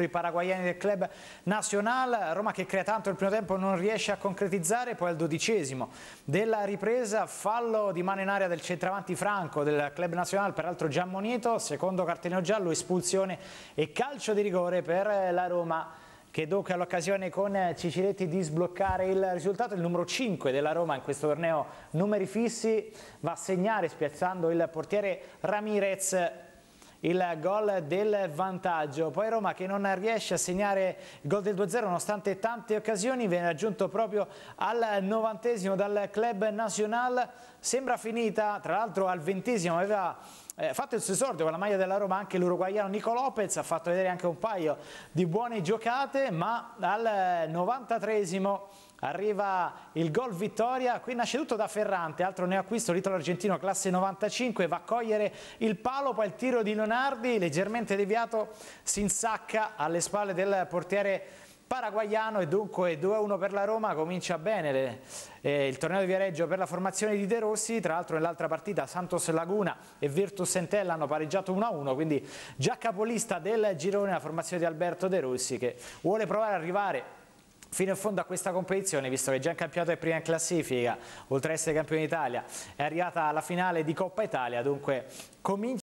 i paraguayani del club Nacional, Roma che crea tanto il primo tempo non riesce a concretizzare, poi al dodicesimo della ripresa fallo di mano in aria del centravanti Franco del club Nacional, peraltro già ammonito, secondo cartellino giallo, espulsione e calcio di rigore per la Roma che dunque ha l'occasione con Ciciretti di sbloccare il risultato. Il numero 5 della Roma in questo torneo numeri fissi va a segnare spiazzando il portiere Ramirez il gol del vantaggio. Poi Roma che non riesce a segnare il gol del 2-0 nonostante tante occasioni, viene raggiunto proprio al novantesimo dal club nazionale. Sembra finita, tra l'altro al ventesimo aveva eh, fatto il suo esordio con la maglia della Roma anche l'uruguaiano Nico Lopez, ha fatto vedere anche un paio di buone giocate, ma al 93esimo eh, arriva il gol vittoria, qui nasce tutto da Ferrante, altro neoacquisto, l'Italo argentino classe 95, va a cogliere il palo, poi il tiro di Leonardi, leggermente deviato, si insacca alle spalle del portiere paraguayano e dunque 2-1 per la Roma comincia bene le, eh, il torneo di Viareggio per la formazione di De Rossi tra l'altro nell'altra partita Santos Laguna e Virtus Sentella hanno pareggiato 1-1 quindi già capolista del girone la formazione di Alberto De Rossi che vuole provare ad arrivare fino in fondo a questa competizione, visto che già in campionato è prima in classifica, oltre ad essere campione d'Italia, è arrivata alla finale di Coppa Italia, dunque comincia